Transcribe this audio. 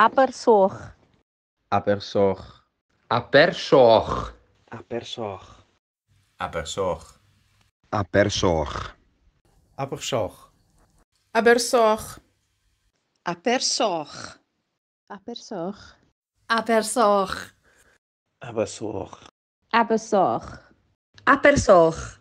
Abersoch. Abersoch. Abersoch. Abersoch. Abersoch. Abersoch. Abersoch. Abersoch. Abersoch. Abersoch. Abersoch. Abersoch. Abersoch. Abersoch.